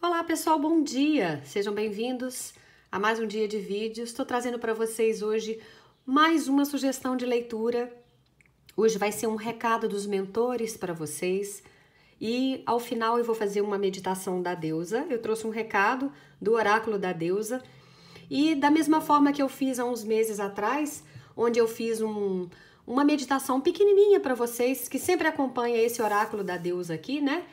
Olá pessoal, bom dia! Sejam bem-vindos a mais um dia de vídeo. Estou trazendo para vocês hoje mais uma sugestão de leitura. Hoje vai ser um recado dos mentores para vocês e ao final eu vou fazer uma meditação da deusa. Eu trouxe um recado do oráculo da deusa e da mesma forma que eu fiz há uns meses atrás, onde eu fiz um, uma meditação pequenininha para vocês que sempre acompanha esse oráculo da deusa aqui, né?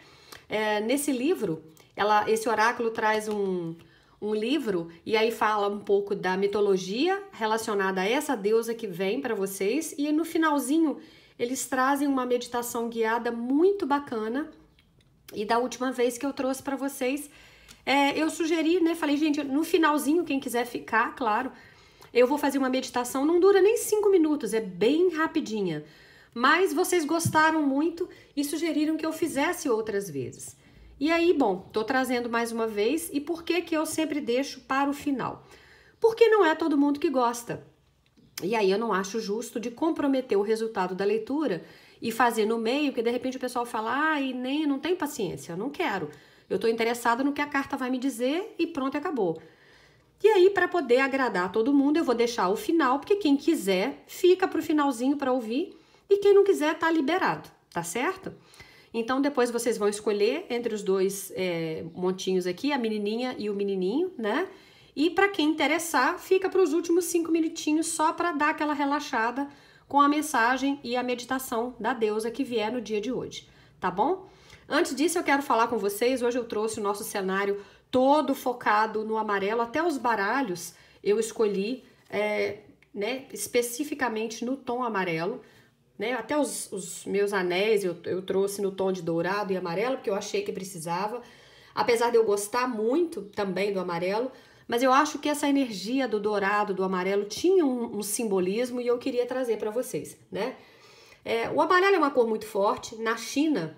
É, nesse livro ela, esse oráculo traz um, um livro e aí fala um pouco da mitologia relacionada a essa deusa que vem para vocês e no finalzinho eles trazem uma meditação guiada muito bacana. E da última vez que eu trouxe para vocês, é, eu sugeri, né? Falei, gente, no finalzinho, quem quiser ficar, claro, eu vou fazer uma meditação, não dura nem cinco minutos, é bem rapidinha. Mas vocês gostaram muito e sugeriram que eu fizesse outras vezes. E aí, bom, tô trazendo mais uma vez e por que que eu sempre deixo para o final? Porque não é todo mundo que gosta. E aí eu não acho justo de comprometer o resultado da leitura e fazer no meio, que de repente o pessoal fala: "Ah, e nem não tem paciência, eu não quero. Eu tô interessado no que a carta vai me dizer e pronto, acabou". E aí, para poder agradar todo mundo, eu vou deixar o final, porque quem quiser fica para o finalzinho para ouvir e quem não quiser tá liberado, tá certo? Então, depois vocês vão escolher entre os dois é, montinhos aqui, a menininha e o menininho, né? E para quem interessar, fica para os últimos cinco minutinhos só para dar aquela relaxada com a mensagem e a meditação da deusa que vier no dia de hoje, tá bom? Antes disso, eu quero falar com vocês. Hoje eu trouxe o nosso cenário todo focado no amarelo, até os baralhos eu escolhi é, né, especificamente no tom amarelo. Né? Até os, os meus anéis eu, eu trouxe no tom de dourado e amarelo, porque eu achei que precisava. Apesar de eu gostar muito também do amarelo, mas eu acho que essa energia do dourado, do amarelo, tinha um, um simbolismo e eu queria trazer para vocês, né? É, o amarelo é uma cor muito forte. Na China,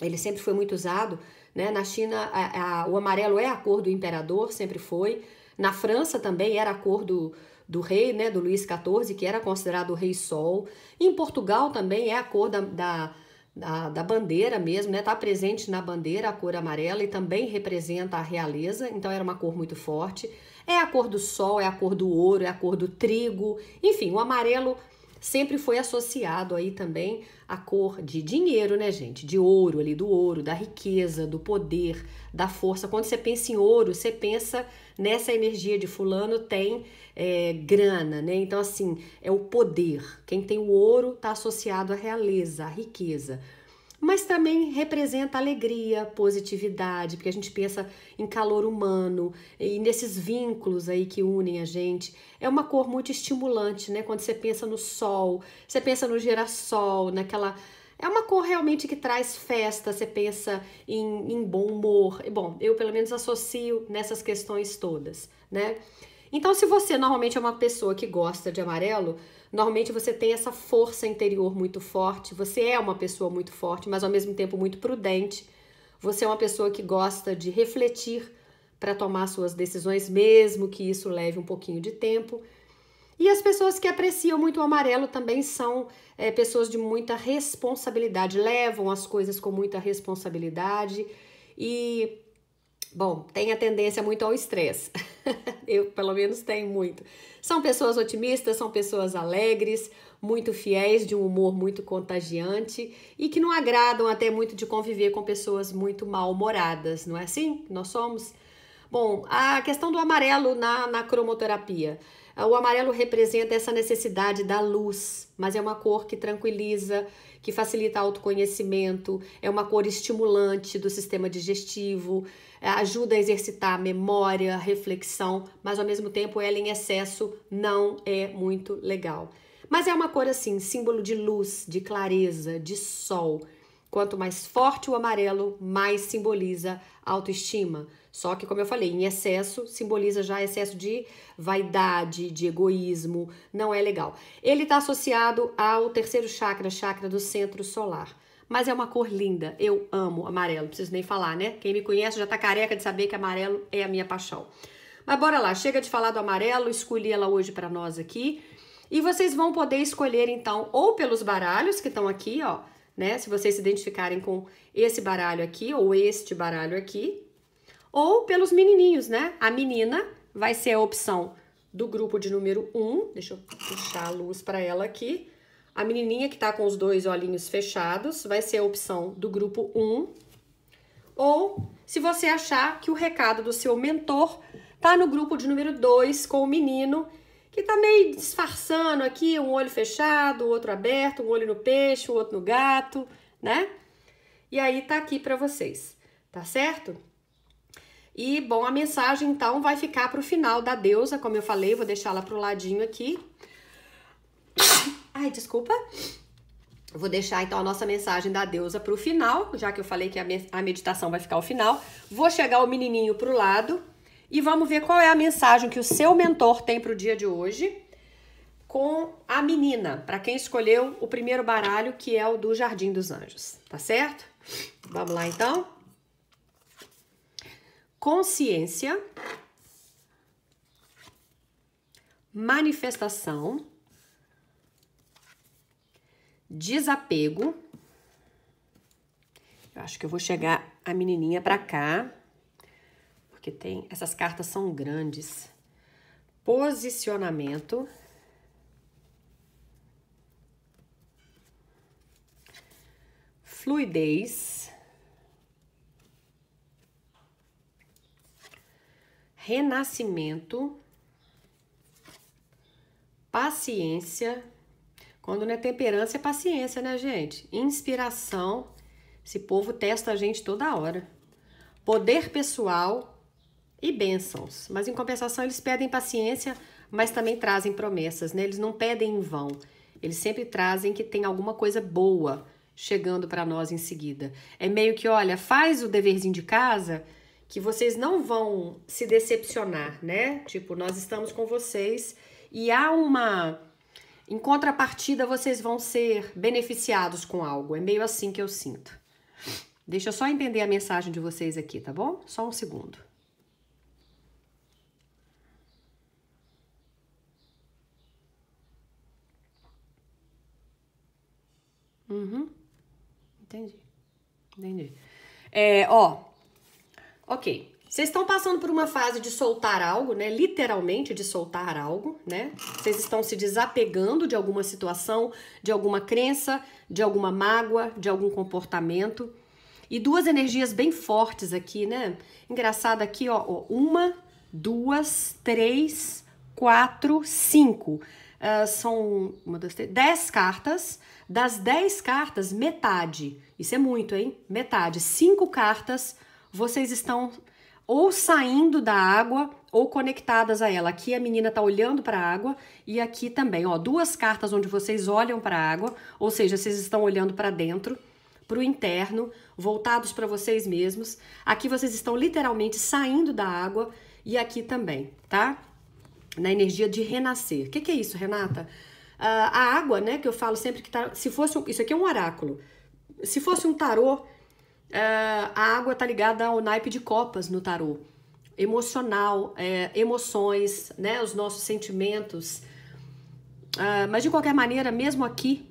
ele sempre foi muito usado, né? Na China, a, a, o amarelo é a cor do imperador, sempre foi. Na França também era a cor do, do rei, né, do Luís XIV, que era considerado o rei sol. Em Portugal também é a cor da, da, da, da bandeira mesmo, né, tá presente na bandeira a cor amarela e também representa a realeza, então era uma cor muito forte. É a cor do sol, é a cor do ouro, é a cor do trigo, enfim, o amarelo sempre foi associado aí também à cor de dinheiro, né, gente? De ouro ali, do ouro, da riqueza, do poder, da força. Quando você pensa em ouro, você pensa nessa energia de fulano tem é, grana, né? Então, assim, é o poder. Quem tem o ouro está associado à realeza, à riqueza. Mas também representa alegria, positividade, porque a gente pensa em calor humano e nesses vínculos aí que unem a gente. É uma cor muito estimulante, né? Quando você pensa no sol, você pensa no girassol, naquela é uma cor realmente que traz festa, você pensa em, em bom humor. Bom, eu pelo menos associo nessas questões todas, né? Então, se você normalmente é uma pessoa que gosta de amarelo, normalmente você tem essa força interior muito forte, você é uma pessoa muito forte, mas ao mesmo tempo muito prudente. Você é uma pessoa que gosta de refletir para tomar suas decisões, mesmo que isso leve um pouquinho de tempo. E as pessoas que apreciam muito o amarelo também são é, pessoas de muita responsabilidade, levam as coisas com muita responsabilidade e, bom, tem a tendência muito ao estresse. Eu, pelo menos, tenho muito. São pessoas otimistas, são pessoas alegres, muito fiéis, de um humor muito contagiante e que não agradam até muito de conviver com pessoas muito mal-humoradas, não é assim? Nós somos. Bom, a questão do amarelo na, na cromoterapia. Ah, o amarelo representa essa necessidade da luz, mas é uma cor que tranquiliza, que facilita autoconhecimento, é uma cor estimulante do sistema digestivo, eh, ajuda a exercitar a memória, a reflexão, mas ao mesmo tempo ela em excesso não é muito legal. Mas é uma cor assim, símbolo de luz, de clareza, de sol. Quanto mais forte o amarelo, mais simboliza autoestima. Só que, como eu falei, em excesso simboliza já excesso de vaidade, de egoísmo, não é legal. Ele está associado ao terceiro chakra, chakra do centro solar. Mas é uma cor linda, eu amo amarelo, não preciso nem falar, né? Quem me conhece já tá careca de saber que amarelo é a minha paixão. Mas bora lá, chega de falar do amarelo, escolhi ela hoje para nós aqui. E vocês vão poder escolher então ou pelos baralhos que estão aqui, ó, né? Se vocês se identificarem com esse baralho aqui ou este baralho aqui, ou pelos menininhos, né? A menina vai ser a opção do grupo de número 1. Deixa eu puxar a luz para ela aqui. A menininha que está com os dois olhinhos fechados vai ser a opção do grupo 1. Ou se você achar que o recado do seu mentor tá no grupo de número 2 com o menino que tá meio disfarçando aqui, um olho fechado, o outro aberto, um olho no peixe, o outro no gato, né? E aí tá aqui para vocês, tá certo? E, bom, a mensagem então vai ficar para o final da deusa, como eu falei, vou deixá-la para o ladinho aqui. Ai, desculpa. Vou deixar então a nossa mensagem da deusa para o final, já que eu falei que a meditação vai ficar ao final. Vou chegar o menininho para o lado e vamos ver qual é a mensagem que o seu mentor tem para o dia de hoje com a menina, para quem escolheu o primeiro baralho, que é o do Jardim dos Anjos, tá certo? Vamos lá então? consciência, manifestação, desapego. Eu acho que eu vou chegar a menininha para cá, porque tem essas cartas são grandes. Posicionamento. Fluidez. renascimento, paciência. Quando não é temperança, é paciência, né, gente? Inspiração. Esse povo testa a gente toda hora. Poder pessoal e bênçãos. Mas em compensação, eles pedem paciência, mas também trazem promessas, né? Eles não pedem em vão. Eles sempre trazem que tem alguma coisa boa chegando para nós em seguida. É meio que, olha, faz o deverzinho de casa que vocês não vão se decepcionar, né? Tipo, nós estamos com vocês e há uma. Em contrapartida, vocês vão ser beneficiados com algo. É meio assim que eu sinto. Deixa eu só entender a mensagem de vocês aqui, tá bom? Só um segundo. Uhum. Entendi. Entendi. É, ó, Ok, vocês estão passando por uma fase de soltar algo, né? Literalmente de soltar algo, né? Vocês estão se desapegando de alguma situação, de alguma crença, de alguma mágoa, de algum comportamento. E duas energias bem fortes aqui, né? Engraçado aqui, ó, ó uma, duas, três, quatro, cinco. Uh, são uma, duas, três, dez cartas. Das dez cartas, metade. Isso é muito, hein? Metade. Cinco cartas vocês estão ou saindo da água ou conectadas a ela. Aqui a menina está olhando para a água e aqui também, ó, duas cartas onde vocês olham para a água, ou seja, vocês estão olhando para dentro, para o interno, voltados para vocês mesmos. Aqui vocês estão literalmente saindo da água e aqui também, tá? Na energia de renascer. O que, que, é isso, Renata? Uh, a água, né, que eu falo sempre que tá. Se fosse. Um, isso aqui é um oráculo. Se fosse um tarô, Uh, a água está ligada ao naipe de copas no tarô. Emocional, é, emoções, né, os nossos sentimentos. Uh, mas de qualquer maneira, mesmo aqui,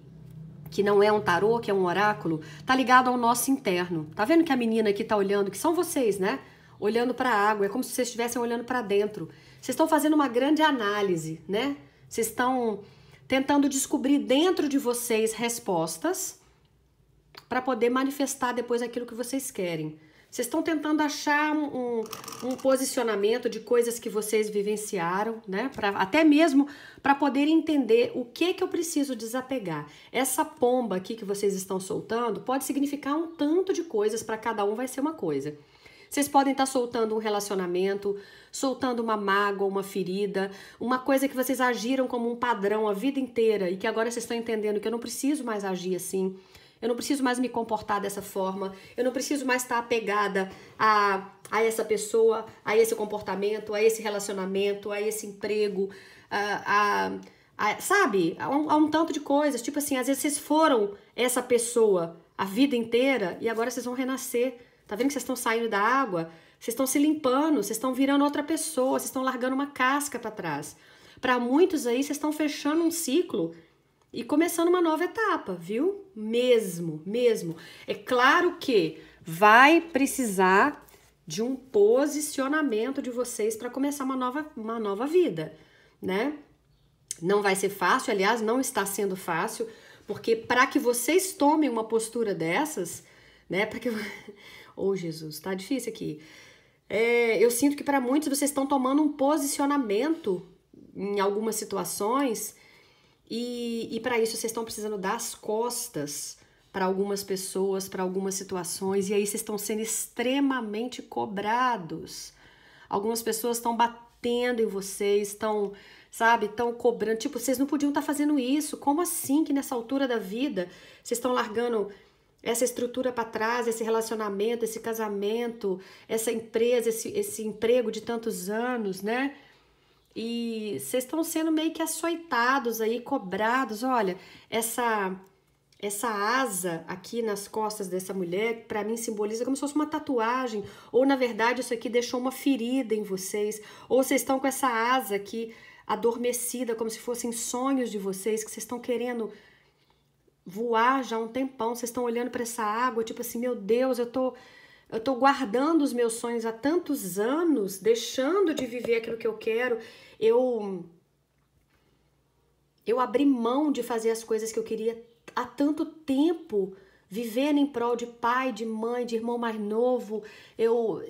que não é um tarô, que é um oráculo, tá ligado ao nosso interno. Tá vendo que a menina aqui tá olhando, que são vocês, né? Olhando para a água, é como se vocês estivessem olhando para dentro. Vocês estão fazendo uma grande análise, né? Vocês estão tentando descobrir dentro de vocês respostas para poder manifestar depois aquilo que vocês querem. Vocês estão tentando achar um, um, um, posicionamento de coisas que vocês vivenciaram, né? Pra, até mesmo para poder entender o que que eu preciso desapegar. Essa pomba aqui que vocês estão soltando pode significar um tanto de coisas, para cada um vai ser uma coisa. Vocês podem estar tá soltando um relacionamento, soltando uma mágoa, uma ferida, uma coisa que vocês agiram como um padrão a vida inteira e que agora vocês estão entendendo que eu não preciso mais agir assim. Eu não preciso mais me comportar dessa forma. Eu não preciso mais estar apegada a, a essa pessoa, a esse comportamento, a esse relacionamento, a esse emprego, a, a, a sabe? Há um, um tanto de coisas. Tipo assim, às vezes vocês foram essa pessoa a vida inteira e agora vocês vão renascer. Tá vendo que vocês estão saindo da água? Vocês estão se limpando, vocês estão virando outra pessoa, vocês estão largando uma casca para trás. Para muitos aí, vocês estão fechando um ciclo e começando uma nova etapa, viu? Mesmo, mesmo. É claro que vai precisar de um posicionamento de vocês para começar uma nova, uma nova vida, né? Não vai ser fácil, aliás, não está sendo fácil, porque para que vocês tomem uma postura dessas, né? Para que Oh, Jesus, tá difícil aqui. É, eu sinto que para muitos vocês estão tomando um posicionamento em algumas situações e, e para isso vocês estão precisando dar as costas para algumas pessoas, para algumas situações, e aí vocês estão sendo extremamente cobrados. Algumas pessoas estão batendo em vocês, estão, sabe, estão cobrando. Tipo, vocês não podiam estar tá fazendo isso. Como assim que nessa altura da vida vocês estão largando essa estrutura para trás, esse relacionamento, esse casamento, essa empresa, esse, esse emprego de tantos anos, né? e vocês estão sendo meio que açoitados aí, cobrados. Olha, essa essa asa aqui nas costas dessa mulher, para mim simboliza como se fosse uma tatuagem, ou na verdade isso aqui deixou uma ferida em vocês, ou vocês estão com essa asa aqui adormecida, como se fossem sonhos de vocês que vocês estão querendo voar já há um tempão, vocês estão olhando para essa água, tipo assim, meu Deus, eu tô eu tô guardando os meus sonhos há tantos anos, deixando de viver aquilo que eu quero eu eu abri mão de fazer as coisas que eu queria há tanto tempo, vivendo em prol de pai, de mãe, de irmão mais novo. Eu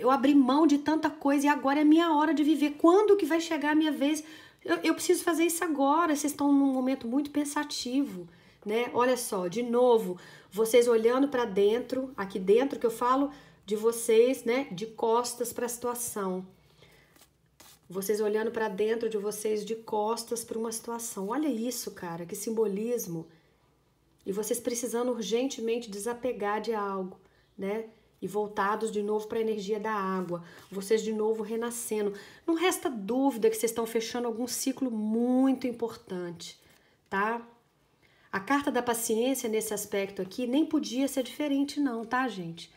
eu abri mão de tanta coisa e agora é minha hora de viver. Quando que vai chegar a minha vez? Eu, eu preciso fazer isso agora. Vocês estão num momento muito pensativo. Né? Olha só, de novo, vocês olhando para dentro, aqui dentro que eu falo de vocês, né, de costas para a situação. Vocês olhando para dentro de vocês de costas para uma situação. Olha isso, cara, que simbolismo. E vocês precisando urgentemente desapegar de algo, né? E voltados de novo para a energia da água, vocês de novo renascendo. Não resta dúvida que vocês estão fechando algum ciclo muito importante, tá? A carta da paciência nesse aspecto aqui nem podia ser diferente, não, tá, gente?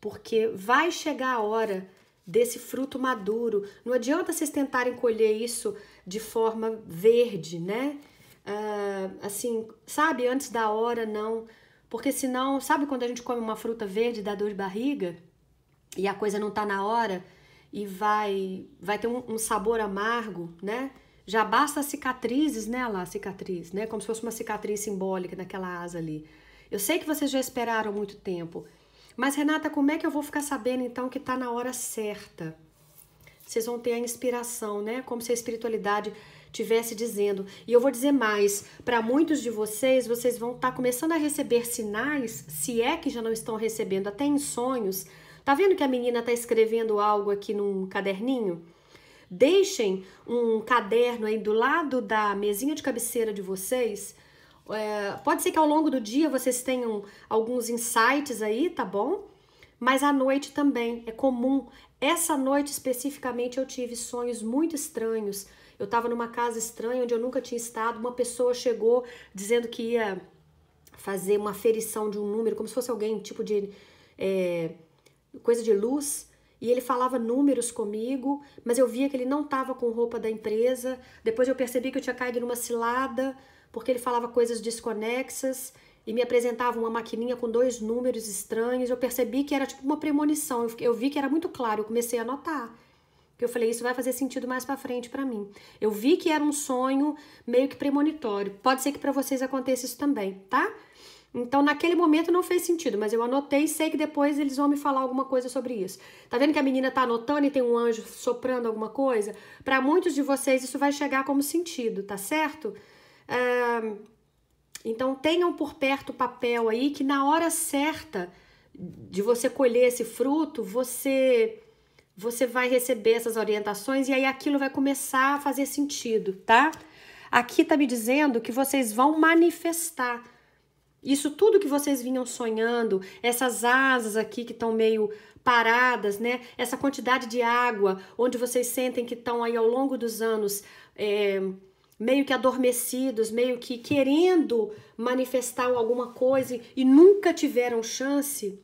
Porque vai chegar a hora desse fruto maduro. Não adianta vocês tentarem colher isso de forma verde, né? Ah, assim, sabe, antes da hora, não. Porque senão, sabe quando a gente come uma fruta verde dá dor de barriga? E a coisa não tá na hora e vai vai ter um, um sabor amargo, né? Já basta cicatrizes, né, lá, cicatriz, né? Como se fosse uma cicatriz simbólica naquela asa ali. Eu sei que vocês já esperaram muito tempo, mas, Renata, como é que eu vou ficar sabendo então que está na hora certa? Vocês vão ter a inspiração, né? Como se a espiritualidade tivesse dizendo. E eu vou dizer mais: para muitos de vocês, vocês vão estar tá começando a receber sinais, se é que já não estão recebendo, até em sonhos. Tá vendo que a menina tá escrevendo algo aqui num caderninho? Deixem um caderno aí do lado da mesinha de cabeceira de vocês é, pode ser que ao longo do dia vocês tenham alguns insights aí, tá bom? Mas à noite também é comum. Essa noite especificamente eu tive sonhos muito estranhos. Eu estava numa casa estranha onde eu nunca tinha estado. Uma pessoa chegou dizendo que ia fazer uma ferição de um número, como se fosse alguém tipo de é, coisa de luz e ele falava números comigo, mas eu via que ele não estava com roupa da empresa. Depois eu percebi que eu tinha caído numa cilada, porque ele falava coisas desconexas e me apresentava uma maquininha com dois números estranhos. Eu percebi que era tipo uma premonição. Eu, vi que era muito claro, eu comecei a notar. Que eu falei, isso vai fazer sentido mais para frente para mim. Eu vi que era um sonho meio que premonitório. Pode ser que para vocês aconteça isso também, tá? Então, naquele momento não fez sentido, mas eu anotei e sei que depois eles vão me falar alguma coisa sobre isso. Tá vendo que a menina tá anotando e tem um anjo soprando alguma coisa? Para muitos de vocês, isso vai chegar como sentido, tá certo? então, tenham por perto o papel aí que na hora certa de você colher esse fruto, você você vai receber essas orientações e aí aquilo vai começar a fazer sentido, tá? Aqui tá me dizendo que vocês vão manifestar. Isso tudo que vocês vinham sonhando, essas asas aqui que estão meio paradas, né? Essa quantidade de água, onde vocês sentem que estão aí ao longo dos anos é, meio que adormecidos, meio que querendo manifestar alguma coisa e nunca tiveram chance,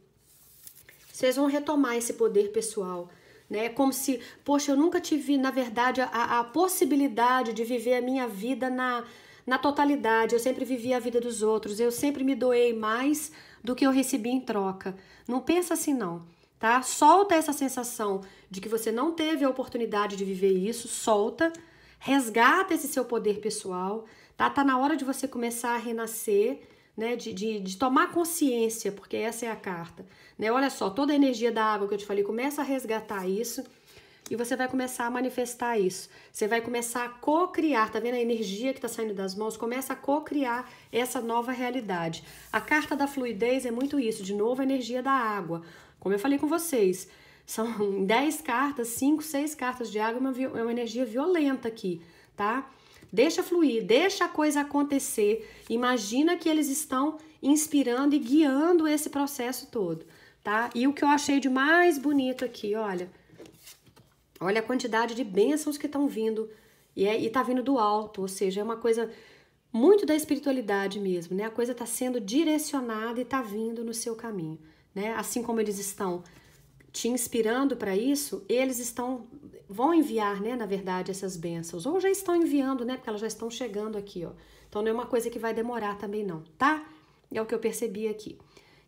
vocês vão retomar esse poder pessoal. Né? É como se, poxa, eu nunca tive, na verdade, a, a possibilidade de viver a minha vida na, na totalidade, eu sempre vivi a vida dos outros, eu sempre me doei mais do que eu recebi em troca. Não pensa assim não, tá? Solta essa sensação de que você não teve a oportunidade de viver isso, solta, resgata esse seu poder pessoal, tá? Tá na hora de você começar a renascer, né, de, de, de, tomar consciência, porque essa é a carta. Né? Olha só, toda a energia da água que eu te falei, começa a resgatar isso e você vai começar a manifestar isso. Você vai começar a co-criar, tá vendo a energia que está saindo das mãos? Começa a co-criar essa nova realidade. A carta da fluidez é muito isso, de novo a energia da água. Como eu falei com vocês, são 10 cartas, 5, 6 cartas de água, é uma, é uma energia violenta aqui, tá? Deixa fluir, deixa a coisa acontecer. Imagina que eles estão inspirando e guiando esse processo todo, tá? E o que eu achei de mais bonito aqui, olha, Olha a quantidade de bênçãos que estão vindo e é, está vindo do alto, ou seja, é uma coisa muito da espiritualidade mesmo, né? A coisa está sendo direcionada e está vindo no seu caminho, né? Assim como eles estão te inspirando para isso, eles estão vão enviar, né, na verdade, essas bênçãos ou já estão enviando, né? Porque elas já estão chegando aqui, ó. Então não é uma coisa que vai demorar também não, tá? É o que eu percebi aqui.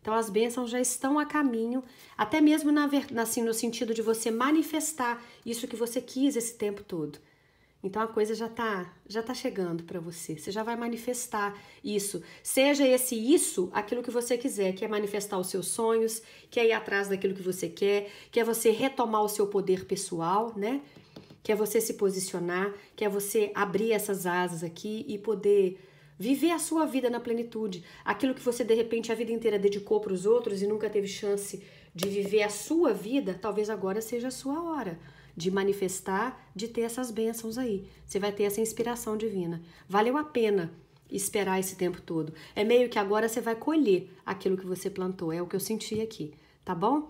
Então, as bênçãos já estão a caminho, até mesmo na, assim, no sentido de você manifestar isso que você quis esse tempo todo. Então a coisa já tá, já tá chegando para você. Você já vai manifestar isso. Seja esse isso aquilo que você quiser, que é manifestar os seus sonhos, que é ir atrás daquilo que você quer, que é você retomar o seu poder pessoal, né? Que é você se posicionar, que é você abrir essas asas aqui e poder Viver a sua vida na plenitude. Aquilo que você de repente a vida inteira dedicou para os outros e nunca teve chance de viver a sua vida, talvez agora seja a sua hora de manifestar, de ter essas bênçãos aí. Você vai ter essa inspiração divina. Valeu a pena esperar esse tempo todo. É meio que agora você vai colher aquilo que você plantou. É o que eu senti aqui, tá bom?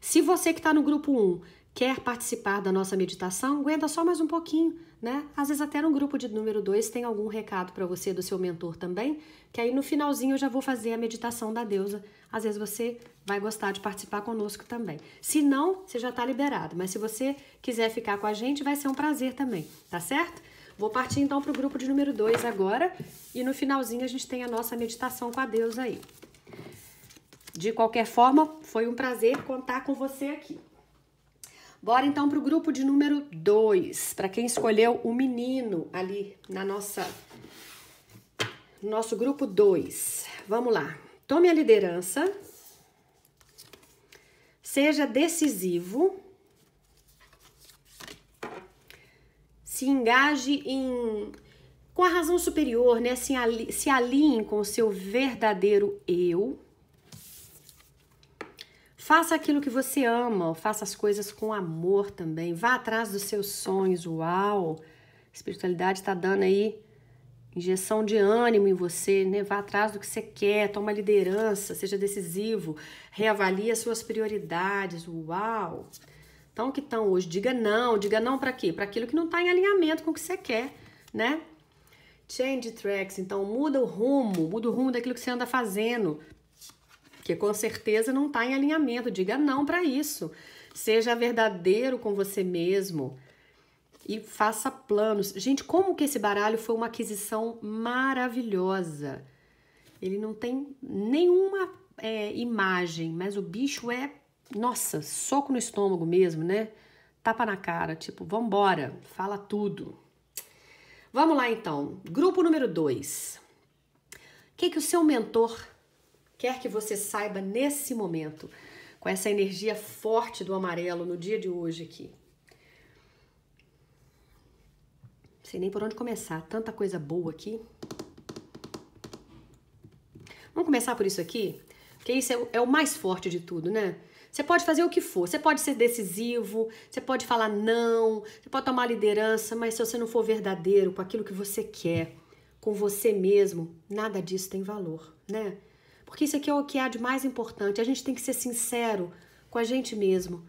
Se você que está no grupo 1 Quer participar da nossa meditação? Aguenta só mais um pouquinho, né? Às vezes até no grupo de número 2 tem algum recado para você do seu mentor também, que aí no finalzinho eu já vou fazer a meditação da deusa. Às vezes você vai gostar de participar conosco também. Se não, você já está liberado, mas se você quiser ficar com a gente, vai ser um prazer também, tá certo? Vou partir então para o grupo de número 2 agora e no finalzinho a gente tem a nossa meditação com a deusa aí. De qualquer forma, foi um prazer contar com você aqui. Bora então para o grupo de número 2, para quem escolheu o menino ali na nossa nosso grupo 2. Vamos lá. Tome a liderança. Seja decisivo. Se engaje em com a razão superior, né? Se, ali, se alinhe com o seu verdadeiro eu. Faça aquilo que você ama, faça as coisas com amor também. Vá atrás dos seus sonhos. Uau! A espiritualidade está dando aí injeção de ânimo em você, né? Vá atrás do que você quer, toma liderança, seja decisivo, reavalie as suas prioridades. Uau! Então, que estão hoje? Diga não, diga não para quê? Para aquilo que não está em alinhamento com o que você quer, né? Change tracks, então muda o rumo, muda o rumo daquilo que você anda fazendo que com certeza não está em alinhamento. Diga não para isso. Seja verdadeiro com você mesmo e faça planos. Gente, como que esse baralho foi uma aquisição maravilhosa. Ele não tem nenhuma é, imagem, mas o bicho é, nossa, soco no estômago mesmo, né? Tapa na cara, tipo, vambora, fala tudo. Vamos lá então. Grupo número 2. O que, que o seu mentor quer que você saiba nesse momento, com essa energia forte do amarelo no dia de hoje aqui? Não sei nem por onde começar, tanta coisa boa aqui. Vamos começar por isso aqui? Porque isso é o, é o mais forte de tudo, né? Você pode fazer o que for, você pode ser decisivo, você pode falar não, você pode tomar liderança, mas se você não for verdadeiro com aquilo que você quer, com você mesmo, nada disso tem valor, né? Porque isso aqui é o que há de mais importante. A gente tem que ser sincero com a gente mesmo,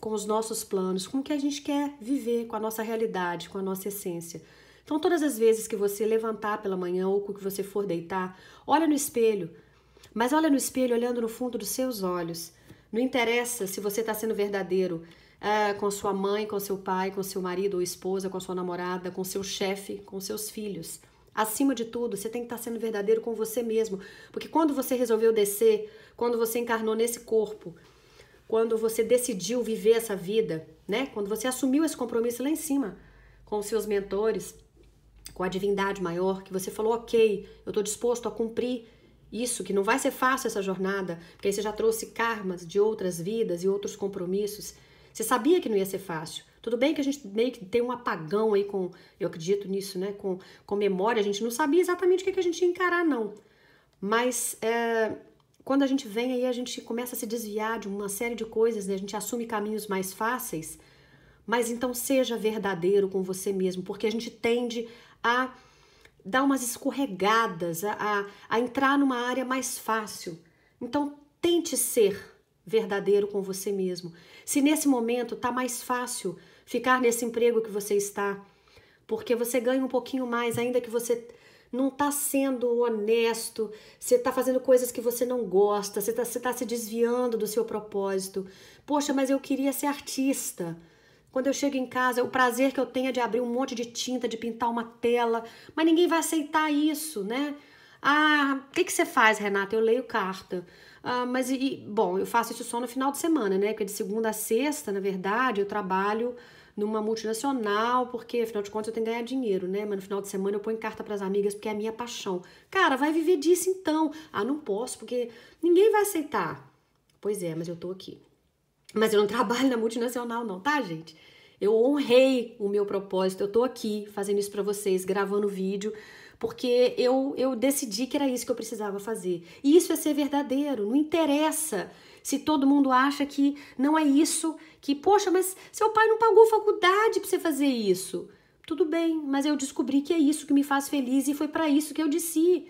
com os nossos planos, com o que a gente quer viver, com a nossa realidade, com a nossa essência. Então, todas as vezes que você levantar pela manhã ou que você for deitar, olha no espelho. Mas olha no espelho olhando no fundo dos seus olhos. Não interessa se você está sendo verdadeiro é, com sua mãe, com seu pai, com seu marido ou esposa, com sua namorada, com seu chefe, com seus filhos. Acima de tudo, você tem que estar sendo verdadeiro com você mesmo. Porque quando você resolveu descer, quando você encarnou nesse corpo, quando você decidiu viver essa vida, né? Quando você assumiu esse compromisso lá em cima com os seus mentores, com a divindade maior, que você falou, ok, eu estou disposto a cumprir isso, que não vai ser fácil essa jornada, porque aí você já trouxe karmas de outras vidas e outros compromissos. Você sabia que não ia ser fácil, tudo bem que a gente meio que tem um apagão aí com, eu acredito nisso, né? Com, com memória, a gente não sabia exatamente o que, que a gente ia encarar, não. Mas é, quando a gente vem aí, a gente começa a se desviar de uma série de coisas, né? A gente assume caminhos mais fáceis. Mas então seja verdadeiro com você mesmo, porque a gente tende a dar umas escorregadas, a, a, a entrar numa área mais fácil. Então tente ser verdadeiro com você mesmo. Se nesse momento tá mais fácil ficar nesse emprego que você está, porque você ganha um pouquinho mais, ainda que você não está sendo honesto, você está fazendo coisas que você não gosta, você está tá se desviando do seu propósito. Poxa, mas eu queria ser artista. Quando eu chego em casa, o prazer que eu tenho é de abrir um monte de tinta, de pintar uma tela, mas ninguém vai aceitar isso, né? Ah, o que, que você faz, Renata? Eu leio carta. Ah, mas, e, bom, eu faço isso só no final de semana, né? Porque de segunda a sexta, na verdade, eu trabalho numa multinacional, porque afinal de contas eu tenho que ganhar dinheiro, né? Mas no final de semana eu ponho carta para as amigas porque é a minha paixão. Cara, vai viver disso então. Ah, não posso, porque ninguém vai aceitar. Pois é, mas eu tô aqui. Mas eu não trabalho na multinacional não, tá, gente? Eu honrei o meu propósito, eu tô aqui fazendo isso para vocês, gravando vídeo porque eu, eu decidi que era isso que eu precisava fazer. E isso é ser verdadeiro, não interessa se todo mundo acha que não é isso, que, poxa, mas seu pai não pagou faculdade para você fazer isso. Tudo bem, mas eu descobri que é isso que me faz feliz e foi para isso que eu disse.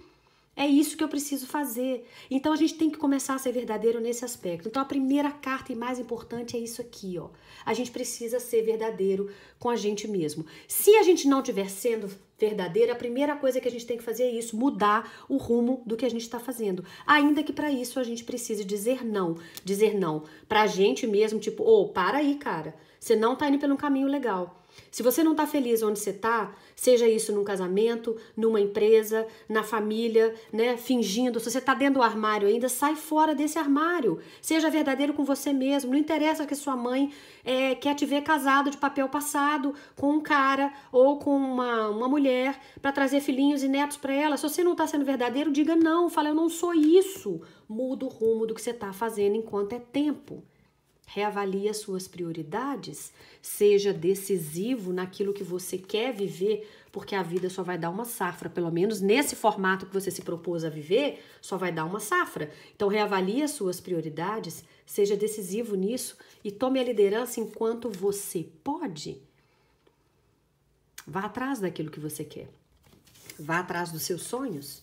É isso que eu preciso fazer. Então a gente tem que começar a ser verdadeiro nesse aspecto. Então a primeira carta e mais importante é isso aqui, ó. A gente precisa ser verdadeiro com a gente mesmo. Se a gente não estiver sendo verdadeira, a primeira coisa que a gente tem que fazer é isso, mudar o rumo do que a gente está fazendo. Ainda que para isso a gente precise dizer não, dizer não para a gente mesmo, tipo, ô, oh, para aí, cara, você não tá indo pelo caminho legal. Se você não está feliz onde você está, seja isso num casamento, numa empresa, na família, né, fingindo, se você está dentro do armário ainda, sai fora desse armário. Seja verdadeiro com você mesmo. Não interessa que sua mãe é, quer te ver casado de papel passado com um cara ou com uma, uma mulher para trazer filhinhos e netos para ela. Se você não está sendo verdadeiro, diga não. Fala, eu não sou isso. Muda o rumo do que você está fazendo enquanto é tempo. Reavalie as suas prioridades, seja decisivo naquilo que você quer viver, porque a vida só vai dar uma safra, pelo menos nesse formato que você se propôs a viver, só vai dar uma safra. Então reavalie as suas prioridades, seja decisivo nisso e tome a liderança enquanto você pode. Vá atrás daquilo que você quer. Vá atrás dos seus sonhos.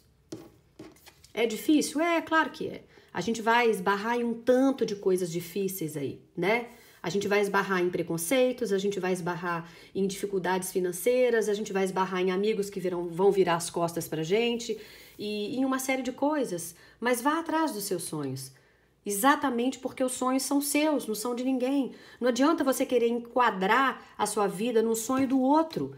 É difícil? É, claro que é. A gente vai esbarrar em um tanto de coisas difíceis aí, né? A gente vai esbarrar em preconceitos, a gente vai esbarrar em dificuldades financeiras, a gente vai esbarrar em amigos que virão, vão virar as costas pra gente e em uma série de coisas. Mas vá atrás dos seus sonhos. Exatamente porque os sonhos são seus, não são de ninguém. Não adianta você querer enquadrar a sua vida num sonho do outro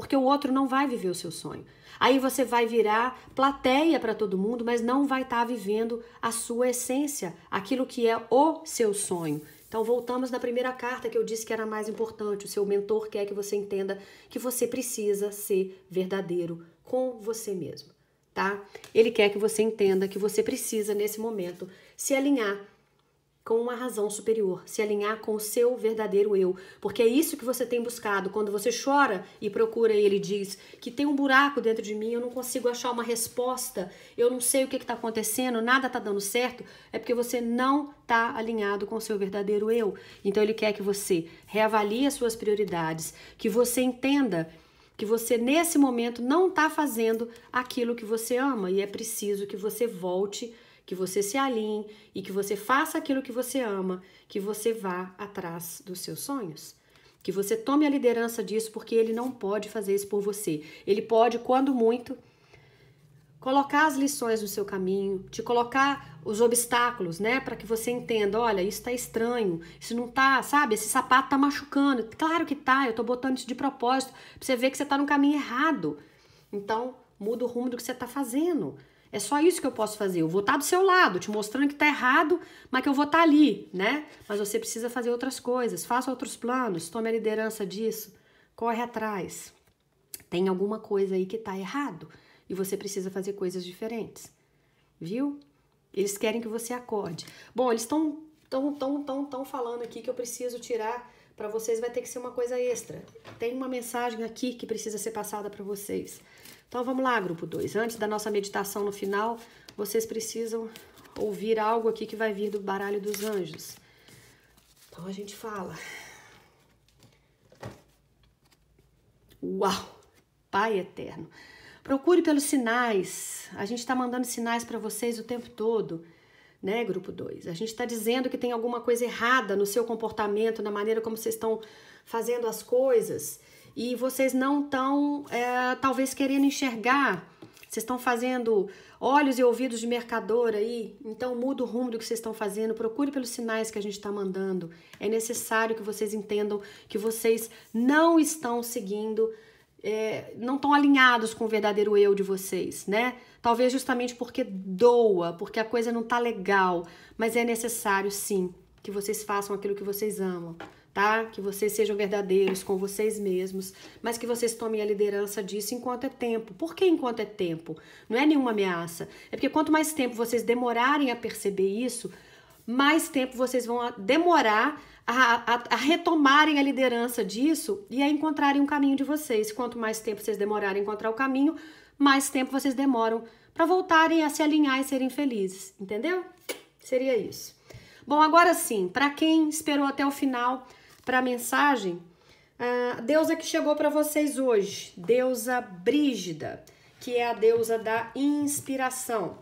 porque o outro não vai viver o seu sonho. Aí você vai virar plateia para todo mundo, mas não vai estar tá vivendo a sua essência, aquilo que é o seu sonho. Então voltamos na primeira carta que eu disse que era mais importante. O seu mentor quer que você entenda que você precisa ser verdadeiro com você mesmo, tá? Ele quer que você entenda que você precisa nesse momento se alinhar com uma razão superior, se alinhar com o seu verdadeiro eu, porque é isso que você tem buscado. Quando você chora e procura e ele diz que tem um buraco dentro de mim, eu não consigo achar uma resposta, eu não sei o que está acontecendo, nada está dando certo, é porque você não está alinhado com o seu verdadeiro eu. Então ele quer que você reavalie as suas prioridades, que você entenda que você nesse momento não está fazendo aquilo que você ama e é preciso que você volte a que você se alinhe e que você faça aquilo que você ama, que você vá atrás dos seus sonhos. Que você tome a liderança disso, porque ele não pode fazer isso por você. Ele pode, quando muito, colocar as lições no seu caminho, te colocar os obstáculos, né, para que você entenda, olha, isso tá estranho, isso não tá, sabe, esse sapato tá machucando. Claro que tá, eu tô botando isso de propósito, para você ver que você tá no caminho errado. Então, muda o rumo do que você tá fazendo. É só isso que eu posso fazer. Eu vou estar tá do seu lado, te mostrando que tá errado, mas que eu vou estar tá ali, né? Mas você precisa fazer outras coisas, faça outros planos, tome a liderança disso, corre atrás. Tem alguma coisa aí que tá errado e você precisa fazer coisas diferentes. Viu? Eles querem que você acorde. Bom, eles estão tão, tão, tão, tão falando aqui que eu preciso tirar para vocês vai ter que ser uma coisa extra. Tem uma mensagem aqui que precisa ser passada para vocês. Então vamos lá, grupo 2. Antes da nossa meditação no final, vocês precisam ouvir algo aqui que vai vir do baralho dos anjos. Então a gente fala. Uau! Pai eterno. Procure pelos sinais. A gente está mandando sinais para vocês o tempo todo, né, grupo 2? A gente está dizendo que tem alguma coisa errada no seu comportamento, na maneira como vocês estão fazendo as coisas e vocês não estão, é, talvez, querendo enxergar. Vocês estão fazendo olhos e ouvidos de mercador aí, então muda o rumo do que vocês estão fazendo, procure pelos sinais que a gente está mandando. É necessário que vocês entendam que vocês não estão seguindo, é, não estão alinhados com o verdadeiro eu de vocês, né? Talvez justamente porque doa, porque a coisa não tá legal, mas é necessário sim que vocês façam aquilo que vocês amam tá? Que vocês sejam verdadeiros com vocês mesmos, mas que vocês tomem a liderança disso enquanto é tempo. Por que enquanto é tempo? Não é nenhuma ameaça. É porque quanto mais tempo vocês demorarem a perceber isso, mais tempo vocês vão demorar a, a, a, retomarem a liderança disso e a encontrarem um caminho de vocês. Quanto mais tempo vocês demorarem a encontrar o caminho, mais tempo vocês demoram para voltarem a se alinhar e serem felizes, entendeu? Seria isso. Bom, agora sim, para quem esperou até o final, para a mensagem, a deusa que chegou para vocês hoje, deusa Brígida, que é a deusa da inspiração.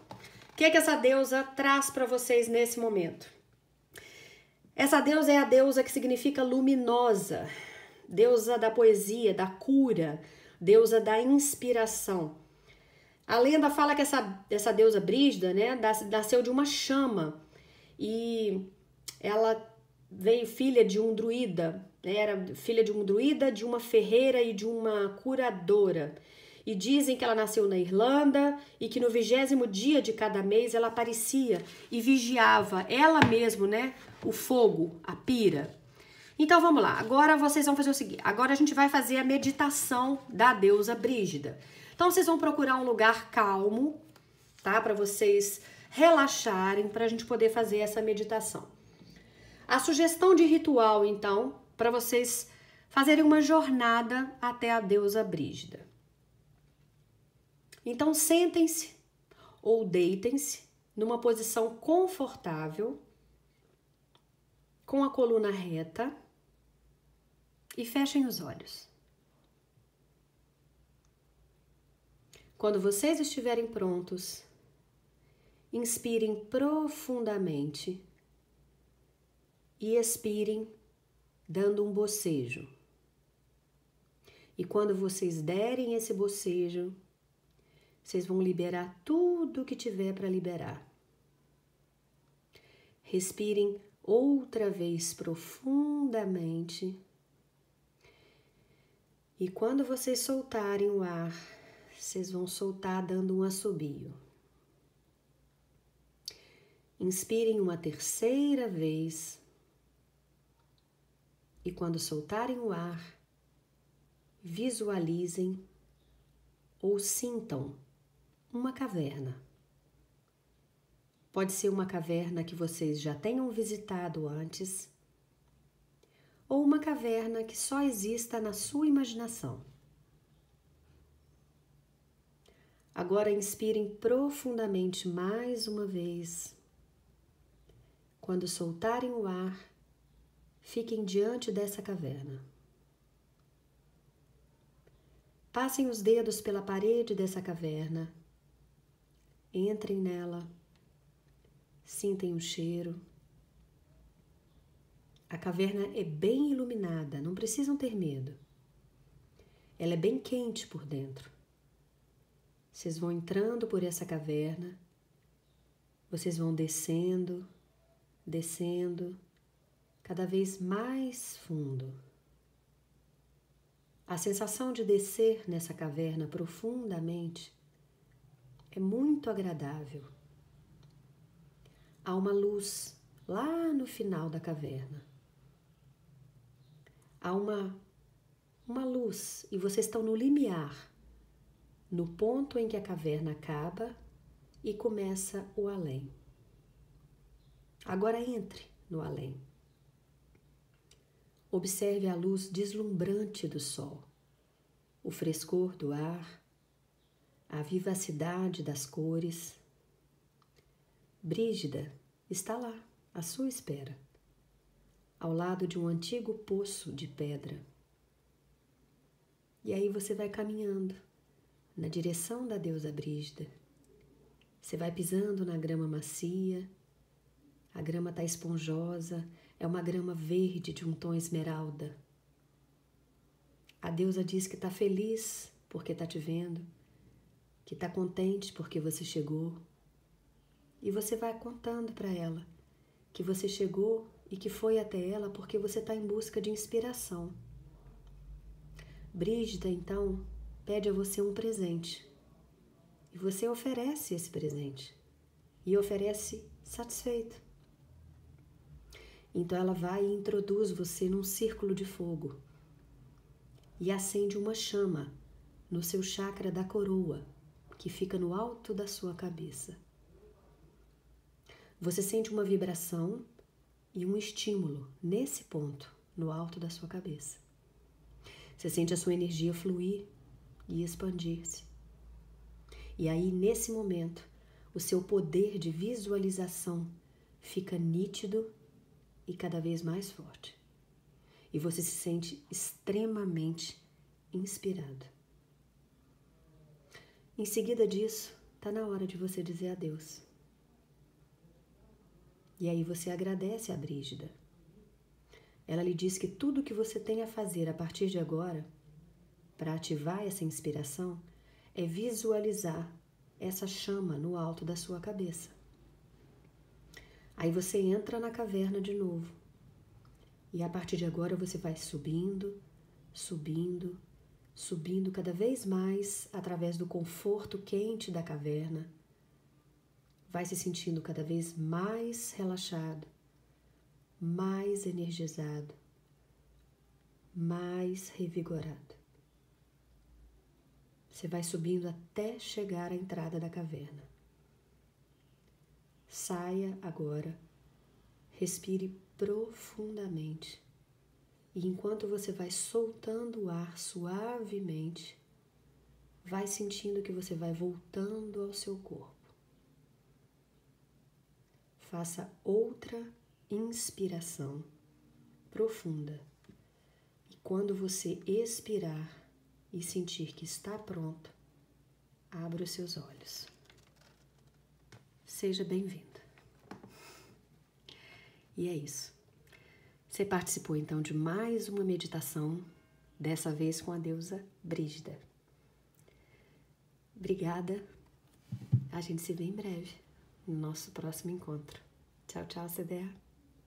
O que, é que essa deusa traz para vocês nesse momento? Essa deusa é a deusa que significa luminosa, deusa da poesia, da cura, deusa da inspiração. A lenda fala que essa, essa deusa Brígida né, nasceu de uma chama e ela veio filha de um druida, né? era filha de um druida, de uma ferreira e de uma curadora. E dizem que ela nasceu na Irlanda e que no vigésimo dia de cada mês ela aparecia e vigiava ela mesma, né? O fogo, a pira. Então vamos lá, agora vocês vão fazer o seguinte: agora a gente vai fazer a meditação da deusa Brígida. Então vocês vão procurar um lugar calmo, tá? Para vocês relaxarem, para a gente poder fazer essa meditação. A sugestão de ritual, então, para vocês fazerem uma jornada até a deusa Brígida. Então, sentem-se ou deitem-se numa posição confortável, com a coluna reta e fechem os olhos. Quando vocês estiverem prontos, inspirem profundamente e expirem dando um bocejo. E quando vocês derem esse bocejo, vocês vão liberar tudo que tiver para liberar. Respirem outra vez profundamente. E quando vocês soltarem o ar, vocês vão soltar dando um assobio. Inspirem uma terceira vez. E quando soltarem o ar, visualizem ou sintam uma caverna. Pode ser uma caverna que vocês já tenham visitado antes, ou uma caverna que só exista na sua imaginação. Agora inspirem profundamente mais uma vez. Quando soltarem o ar, fiquem diante dessa caverna. Passem os dedos pela parede dessa caverna, entrem nela, sintem o cheiro. A caverna é bem iluminada, não precisam ter medo. Ela é bem quente por dentro. Vocês vão entrando por essa caverna, vocês vão descendo, descendo, cada vez mais fundo. A sensação de descer nessa caverna profundamente é muito agradável. Há uma luz lá no final da caverna. Há uma, uma luz e vocês estão no limiar, no ponto em que a caverna acaba e começa o além. Agora entre no além. Observe a luz deslumbrante do sol, o frescor do ar, a vivacidade das cores. Brígida está lá, à sua espera, ao lado de um antigo poço de pedra. E aí você vai caminhando na direção da deusa Brígida. Você vai pisando na grama macia, a grama está esponjosa, é uma grama verde de um tom esmeralda. A deusa diz que está feliz porque está te vendo, que está contente porque você chegou. E você vai contando para ela que você chegou e que foi até ela porque você está em busca de inspiração. Brígida, então, pede a você um presente. E você oferece esse presente. E oferece satisfeito. Então ela vai e introduz você num círculo de fogo e acende uma chama no seu chakra da coroa, que fica no alto da sua cabeça. Você sente uma vibração e um estímulo nesse ponto, no alto da sua cabeça. Você sente a sua energia fluir e expandir-se. E aí, nesse momento, o seu poder de visualização fica nítido e cada vez mais forte. E você se sente extremamente inspirado. Em seguida disso, está na hora de você dizer adeus. E aí você agradece a Brígida. Ela lhe diz que tudo o que você tem a fazer a partir de agora para ativar essa inspiração é visualizar essa chama no alto da sua cabeça. Aí você entra na caverna de novo. E a partir de agora você vai subindo, subindo, subindo cada vez mais através do conforto quente da caverna. Vai se sentindo cada vez mais relaxado, mais energizado, mais revigorado. Você vai subindo até chegar à entrada da caverna. Saia agora, respire profundamente e enquanto você vai soltando o ar suavemente, vai sentindo que você vai voltando ao seu corpo. Faça outra inspiração profunda. E quando você expirar e sentir que está pronto, abra os seus olhos seja bem-vindo. E é isso. Você participou então de mais uma meditação, dessa vez com a deusa Brígida. Obrigada. A gente se vê em breve no nosso próximo encontro. Tchau, tchau, CDA.